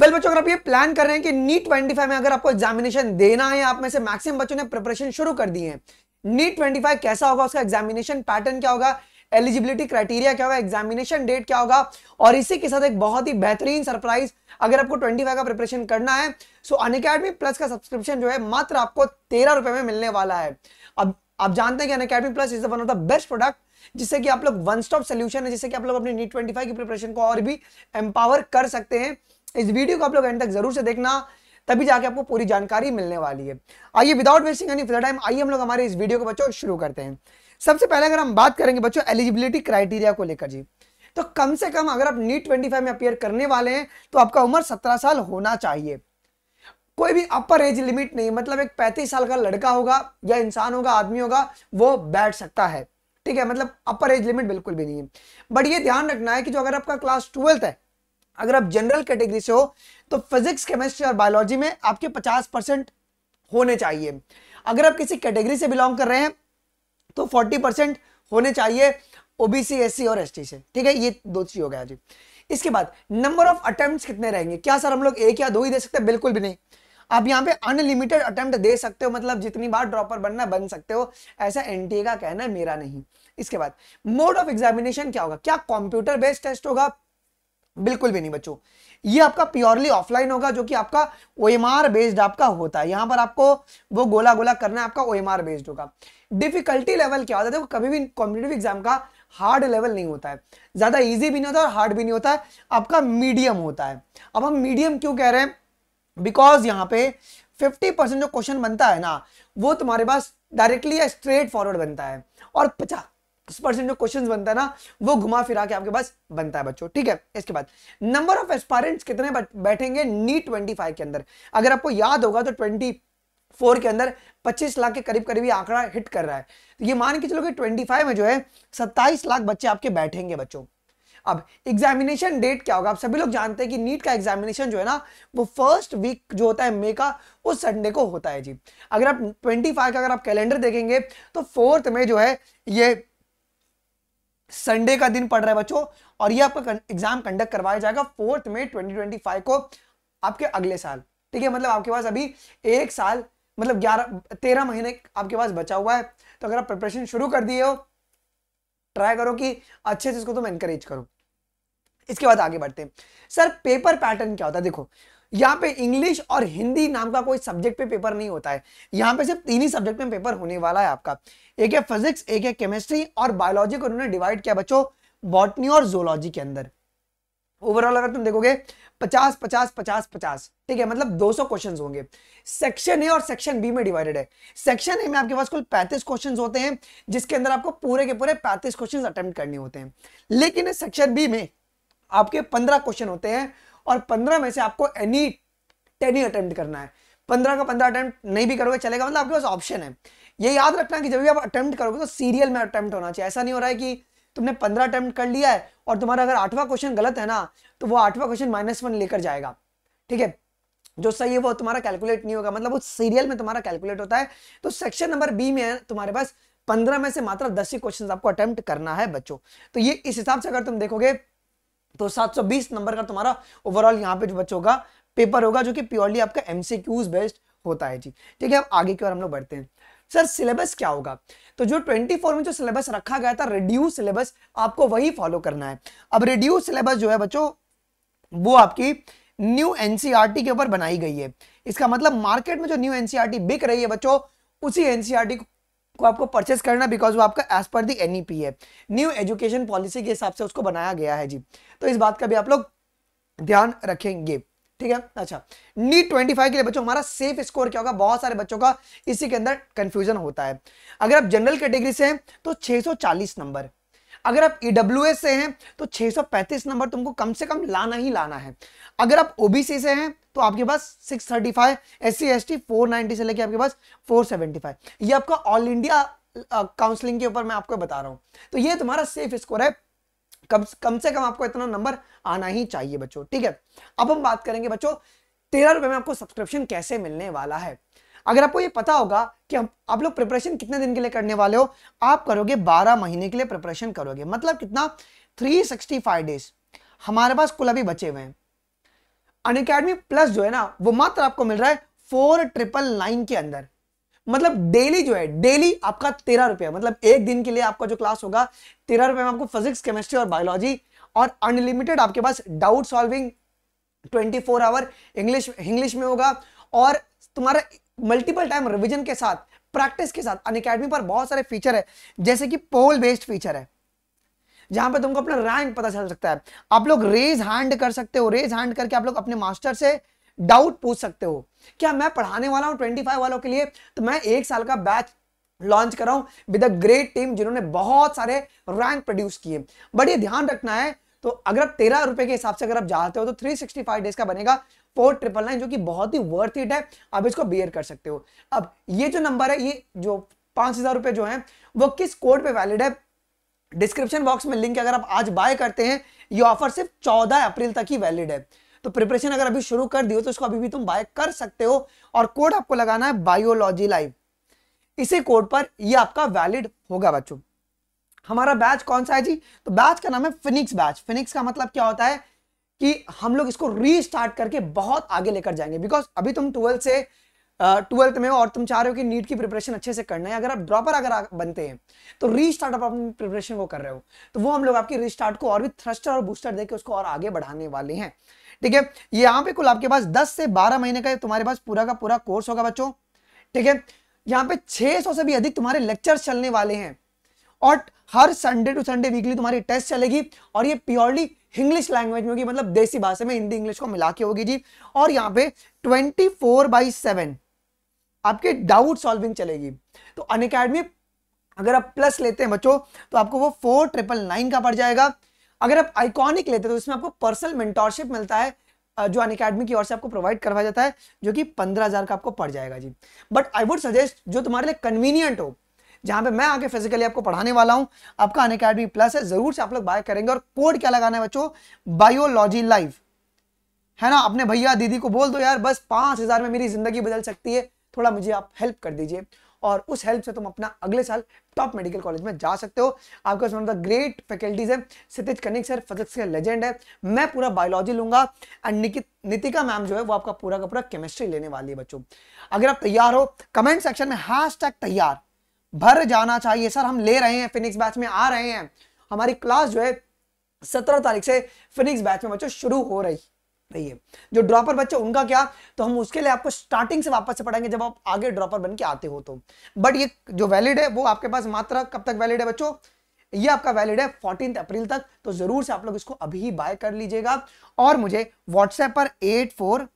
well बच्चों अगर आप ये प्लान कर रहे हैं कि नीट ट्वेंटी e में अगर आपको एग्जामिनेशन देना है आप में से मैक्सिमम बच्चों ने प्रिपरेशन शुरू कर दी है नीट ट्वेंटी कैसा होगा उसका एग्जामिनेशन पैटर्न क्या होगा एलिजिबिलिटी क्राइटेरिया क्या होगा एग्जामिनेशन डेट क्या होगा और इसी के साथ एक बहुत ही बेहतरीन सरप्राइज अगर आपको 25 का प्रिपरेशन करना है सो अन अकेडमी प्लस का सब्सक्रिप्शन जो है मात्र आपको तेरह रुपए में मिलने वाला है अब आप जानते हैं कि plus is one of the best product जिससे कि आप लोग वन स्टॉप सोल्यूशन है जिससे कि आप लोग अपनी नीट ट्वेंटी e की प्रिपरेशन को और भी एम्पावर कर सकते हैं इस वीडियो को आप लोग एंड तक जरूर से देखना तभी जाके आपको पूरी जानकारी मिलने वाली है आइए without wasting any further time आइए हम लोग हमारे इस वीडियो को बच्चों शुरू करते हैं सबसे पहले अगर हम बात करेंगे बच्चों एलिजिबिलिटी क्राइटेरिया को लेकर जी तो कम से कम अगर आप नीट ट्वेंटी में अपियर करने वाले हैं तो आपका उम्र सत्रह साल होना चाहिए कोई भी अपर एज लिमिट नहीं मतलब एक पैंतीस साल का लड़का होगा या इंसान होगा आदमी होगा वो बैठ सकता है ठीक है मतलब अपर एज लिमिट बिल्कुल भी नहीं है बट ये ध्यान रखना है कि जो अगर आपका क्लास ट्वेल्थ है अगर आप जनरल कैटेगरी से हो तो फिजिक्स केमिस्ट्री और बायोलॉजी में आपके 50 परसेंट होने चाहिए अगर आप किसी कैटेगरी से बिलोंग कर रहे हैं तो 40 परसेंट होने चाहिए ओबीसी एस और एस से ठीक है ये दो चीज हो गया जी इसके बाद नंबर ऑफ अटेम्प्ट कितने रहेंगे क्या सर हम लोग एक या दो ही दे सकते हैं बिल्कुल भी नहीं आप यहाँ पे अनलिमिटेड अटेम्प्ट दे सकते हो मतलब जितनी बार ड्रॉपर बनना बन सकते हो ऐसा एनटीए का कहना है मेरा नहीं इसके बाद मोड ऑफ एग्जामिनेशन क्या होगा क्या कंप्यूटर बेस्ड टेस्ट होगा बिल्कुल भी नहीं बच्चों ये आपका प्योरली ऑफलाइन होगा जो कि आपका ओ बेस्ड आपका होता है यहाँ पर आपको वो गोला गोला करना है आपका ओ बेस्ड होगा डिफिकल्टी लेवल क्या होता है देखो कभी भी कॉम्पिटेटिव एग्जाम का हार्ड लेवल नहीं होता है ज़्यादा इजी भी नहीं होता और हार्ड भी नहीं होता है आपका मीडियम होता है अब हम मीडियम क्यों कह रहे हैं बिकॉज यहाँ पे फिफ्टी परसेंट जो क्वेश्चन बनता है ना वो तुम्हारे पास डायरेक्टली या स्ट्रेट फॉरवर्ड बनता है और पचास परसेंट जो क्वेश्चन बनता है ना वो घुमा फिरा के आपके पास बनता है बच्चों ठीक है इसके बाद नंबर ऑफ एस्पायरेंट्स कितने बैठेंगे नी ट्वेंटी फाइव के अंदर अगर आपको याद होगा तो ट्वेंटी फोर के अंदर 25 लाख के करीब करीब आंकड़ा हिट कर रहा है तो ये मान के चलो कि 25 में जो है 27 लाख बच्चे आपके बैठेंगे बच्चों अब एग्जामिनेशन डेट क्या होगा आप सभी लोग जानते हैं कि नीट का एग्जामिनेशन जो है ना वो फर्स्ट वीक जो होता है मे का उस संडे को होता है जी अगर आप 25 का अगर आप कैलेंडर देखेंगे तो फोर्थ में जो है ये संडे का दिन पड़ रहा है बच्चों और ये आपका एग्जाम कंडक्ट करवाया जाएगा फोर्थ में 2025 को आपके अगले साल ठीक है मतलब आपके पास अभी एक साल मतलब ग्यारह तेरह महीने आपके पास बचा हुआ है तो अगर आप प्रिपरेशन शुरू कर दिए हो ट्राई करो कि अच्छे से इसको तुम तो एनकरेज करो इसके बाद आगे बढ़ते हैं सर पेपर पैटर्न क्या होता है देखो यहाँ पे इंग्लिश और हिंदी नाम का कोई सब्जेक्ट पे पेपर नहीं होता है यहाँ पे सिर्फ तीन ही सब्जेक्ट में पेपर होने वाला है आपका एक है फिजिक्स एक है केमिस्ट्री और बायोलॉजी को उन्होंने डिवाइड किया बच्चों बॉटनी और जोलॉजी के अंदर ओवरऑल अगर तुम देखोगे पचास पचास पचास पचास ठीक है मतलब 200 क्वेश्चन होंगे सेक्शन ए और सेक्शन बी में डिवाइडेड है सेक्शन ए में आपके पास कुल 35 क्वेश्चन होते हैं जिसके अंदर आपको पूरे के पूरे 35 क्वेश्चन अटेम्प्ट करने होते हैं लेकिन सेक्शन बी में आपके 15 क्वेश्चन होते हैं और पंद्रह में से आपको एनी टेन ही अटेम्प्ट करना है पंद्रह का पंद्रह अटेम्प्ट नहीं भी करोगे चलेगा मतलब आपके पास ऑप्शन है ये याद रखना कि जब भी आप अटेम्प्ट करोगे तो सीरियल में अटेम्प्ट होना चाहिए ऐसा नहीं हो रहा है कि तुमने पंद्रह अटेम्प्ट कर लिया है और तुम्हारा अगर आठवां क्वेश्चन गलत है ना तो वो आठवां क्वेश्चन माइनस वन लेकर जाएगा ठीक है जो सही है वो तुम्हारा कैलकुलेट नहीं होगा मतलब वो सीरियल में तुम्हारा कैलकुलेट होता है तो सेक्शन नंबर बी में है तुम्हारे पास पंद्रह में से मात्र दस ही क्वेश्चन आपको अटेम्प्ट करना है बच्चों तो ये इस हिसाब से अगर तुम देखोगे तो 720 नंबर का तुम्हारा ओवरऑल यहाँ पे जो बच्चों का पेपर होगा जो कि प्योरली आपका एमसीक्यूज बेस्ड होता है जी ठीक है अब आगे की ओर हम लोग बढ़ते हैं सर सिलेबस क्या होगा तो जो 24 में जो सिलेबस रखा गया था रिड्यूस सिलेबस आपको वही फॉलो करना है अब रिड्यूस सिलेबस जो है बच्चों वो आपकी न्यू एनसीआरटी e के ऊपर बनाई गई है इसका मतलब मार्केट में जो न्यू एनसीआरटी e बिक रही है बच्चों उसी एनसीआरटी e को को आपको परचेस करना बिकॉज वो आपका एज पर दी एन है न्यू एजुकेशन पॉलिसी के हिसाब से उसको बनाया गया है जी तो इस बात का भी आप लोग ध्यान रखेंगे ठीक है अच्छा नीट 25 के लिए बच्चों हमारा सेफ स्कोर क्या होगा बहुत सारे बच्चों का इसी के अंदर कंफ्यूजन होता है अगर आप जनरल कैटेगरी से हैं तो 640 नंबर अगर आप ईडब्ल्यू e से हैं तो 635 नंबर तुमको कम से कम लाना ही लाना है अगर आप ओबीसी से हैं तो आपके पास 635 thirty five S C S T से लेके आपके पास 475 ये आपका ऑल इंडिया काउंसलिंग के ऊपर मैं आपको बता रहा हूं तो ये तुम्हारा सेफ स्कोर है कम कम से कम आपको इतना नंबर आना ही चाहिए बच्चों ठीक है अब हम बात करेंगे बच्चों तेरह रुपए में आपको सब्सक्रिप्शन कैसे मिलने वाला है अगर आपको ये पता होगा कि हम आप लोग प्रिपरेशन कितने दिन के लिए करने वाले हो आप करोगे 12 महीने के लिए प्रिपरेशन करोगे मतलब कितना 365 डेज हमारे पास कुल अभी बचे हुए हैं अनकेडमी प्लस जो है ना वो मात्र आपको मिल रहा है फोर ट्रिपल नाइन के अंदर मतलब डेली जो है डेली आपका तेरह रुपया मतलब एक दिन के लिए आपका जो क्लास होगा तेरह रुपये में आपको फिजिक्स केमिस्ट्री और बायोलॉजी और अनलिमिटेड आपके पास doubt solving 24 four hour English English में होगा और तुम्हारा मल्टीपल टाइम रिविजन के साथ प्रैक्टिस के साथ अन पर बहुत सारे फीचर है जैसे कि पोल बेस्ड फीचर है जहां पे तुमको अपना रैंक पता चल सकता है आप लोग रेज हैंड कर सकते हो रेज हैंड करके आप लोग अपने मास्टर से डाउट पूछ सकते हो क्या मैं पढ़ाने वाला हूँ ट्वेंटी फाइव वालों के लिए तो मैं एक साल का बैच लॉन्च कर रहा हूँ विद अ ग्रेट टीम जिन्होंने बहुत सारे रैंक प्रोड्यूस किए बट ये ध्यान रखना है तो अगर आप तेरह रुपए के हिसाब से अगर आप जाते हो तो थ्री सिक्सटी फाइव डेज का बनेगा फोर ट्रिपल नाइन जो कि बहुत ही वर्थ इट है आप इसको बियर कर सकते हो अब ये जो नंबर है ये जो पांच हजार रुपए जो है वो किस कोड पे वैलिड है डिस्क्रिप्शन बॉक्स में लिंक अगर आप आज बाय करते हैं ये ऑफर सिर्फ चौदह अप्रैल तक ही वैलिड है तो प्रिपरेशन अगर अभी शुरू कर दियो तो उसको अभी भी तुम बाय कर सकते हो और कोड आपको लगाना है बायोलॉजी लाइव इसी कोड पर ये आपका वैलिड होगा बच्चों हमारा बैच कौन सा है जी तो बैच का नाम है फिनिक्स बैच फिनिक्स का मतलब क्या होता है कि हम लोग इसको रीस्टार्ट करके बहुत आगे लेकर जाएंगे बिकॉज अभी तुम ट्वेल्थ से ट्वेल्थ में हो और तुम चाह रहे हो कि नीट की प्रिपरेशन अच्छे से करना है अगर आप ड्रॉपर अगर बनते हैं तो रीस्टार्ट आप अपनी प्रिपरेशन को कर रहे हो तो वो हम लोग आपकी रीस्टार्ट को और भी थ्रस्टर और बूस्टर देकर उसको और आगे बढ़ाने वाले हैं ठीक है यहाँ पे कुल आपके पास दस से बारह महीने का तुम्हारे पास पूरा का पूरा कोर्स होगा बच्चों ठीक है यहाँ पे छह से भी अधिक तुम्हारे लेक्चर चलने वाले हैं और हर संडे टू संडे वीकली तुम्हारी टेस्ट चलेगी और ये प्योरली इंग्लिश लैंग्वेज में होगी मतलब देसी भाषा में हिंदी इंग्लिश को मिला के होगी जी और यहाँ पे 24 फोर बाई सेवन आपके डाउट सॉल्विंग चलेगी तो अन अगर आप प्लस लेते हैं बच्चों तो आपको वो फोर ट्रिपल नाइन का पड़ जाएगा अगर आप आइकॉनिक लेते हैं तो इसमें आपको पर्सनल मेंटोरशिप मिलता है जो अन अकेडमी की ओर से आपको प्रोवाइड करवाया जाता है जो कि पंद्रह हज़ार का आपको पड़ जाएगा जी बट आई वुड सजेस्ट जो तुम्हारे लिए कन्वीनियंट हो जहां पे मैं आके फिजिकली आपको पढ़ाने वाला हूं आपका अन अकेडमी प्लस है ज़रूर से आप लोग बाय करेंगे और कोड क्या लगाना है बच्चों बायोलॉजी लाइफ है ना अपने भैया दीदी को बोल दो यार बस पांच हज़ार में मेरी ज़िंदगी बदल सकती है थोड़ा मुझे आप हेल्प कर दीजिए और उस हेल्प से तुम अपना अगले साल टॉप मेडिकल कॉलेज में जा सकते हो आपके पास द ग्रेट फैकल्टीज है सितिज कनिक सर फिजिक्स के लेजेंड है मैं पूरा बायोलॉजी लूंगा एंड निकित नितिका मैम जो है वो आपका पूरा का पूरा केमिस्ट्री लेने वाली है बच्चों अगर आप तैयार हो कमेंट सेक्शन में हैश तैयार भर जाना चाहिए सर हम ले रहे हैं फिनिक्स बैच में आ रहे हैं हमारी क्लास जो है सत्रह तारीख से फिनिक्स बैच में बच्चों शुरू हो रही है रही है जो ड्रॉपर बच्चे उनका क्या तो हम उसके लिए आपको स्टार्टिंग से वापस से पढ़ाएंगे जब आप आगे ड्रॉपर बन के आते हो तो बट ये जो वैलिड है वो आपके पास मात्रा कब तक वैलिड है बच्चों ये आपका वैलिड है फोर्टीन अप्रैल तक तो जरूर से आप लोग इसको अभी बाय कर लीजिएगा और मुझे व्हाट्सएप पर eight four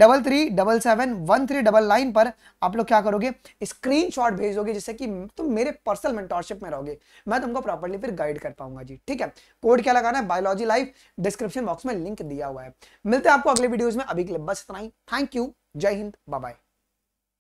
double three double seven one three double nine पर आप लोग क्या करोगे स्क्रीन शॉट भेजोगे जिससे कि तुम मेरे पर्सनल मेंटोरशिप में रहोगे मैं तुमको प्रॉपरली फिर गाइड कर पाऊंगा जी ठीक है कोड क्या लगाना है बायोलॉजी लाइफ डिस्क्रिप्शन बॉक्स में लिंक दिया हुआ है मिलते हैं आपको अगले वीडियोज में अभी के लिए बस इतना ही थैंक यू जय हिंद बाय